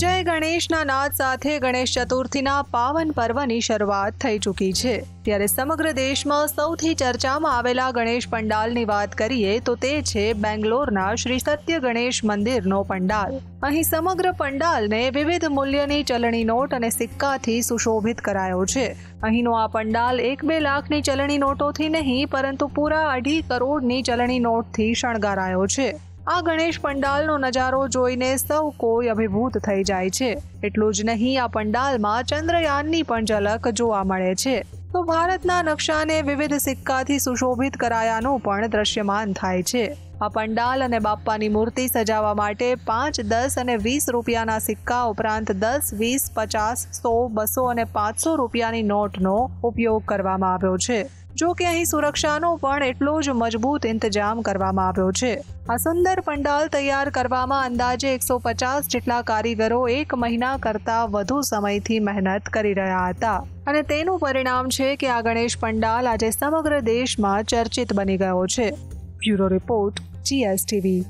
જય ગણેશના નાદ સાથે ગણેશ ચતુર્થીના પાવન પર્વની શરૂઆત થઈ ચૂકી છે ત્યારે સમગ્ર દેશમાં સૌથી ચર્ચામાં આવેલા ગણેશ પંડાલની વાત કરીએ તો તે છે બેંગ્લોરના શ્રી સત્ય ગણેશ મંદિરનો પંડાલ અહીં સમગ્ર પંડાલને વિવિધ મૂલ્યની ચલણી નોટ અને સિક્કાથી સુશોભિત કરાયો છે અહીંનો આ પંડાલ એક બે લાખની ચલણી નોટોથી નહીં પરંતુ પૂરા અઢી કરોડની ચલણી નોટથી શણગારાયો છે આ ગણેશ પંડાલનો નજારો જોઈને સૌ કોઈ અભિભૂત થઈ જાય છે એટલું જ નહીં આ પંડાલમાં ચંદ્રયાનની પણ ઝલક જોવા મળે છે તો ભારતના નકશાને વિવિધ સિક્કાથી સુશોભિત કરાયાનું પણ દ્રશ્યમાન થાય છે આ પંડાલ અને બાપ્પાની મૂર્તિ સજાવવા માટે પાંચ દસ અને વીસ રૂપિયાના સિક્કા ઉપરાંત દસ વીસ પચાસ સો બસો અને પાંચસો રૂપિયાની નોટનો ઉપયોગ કરવામાં આવ્યો છે જો કે અહીં સુરક્ષાનો પણ એટલો જ મજબૂત ઇંતજામ કરવામાં આવ્યો છે આ સુંદર પંડાલ તૈયાર કરવામાં અંદાજે એકસો પચાસ જેટલા કારીગરો એક મહિના કરતાં વધુ સમયથી મહેનત કરી રહ્યા હતા અને તેનું પરિણામ છે કે આ ગણેશ પંડાલ આજે સમગ્ર દેશમાં ચર્ચિત બની ગયો છે બ્યુરો રિપોર્ટ જીએસટીવી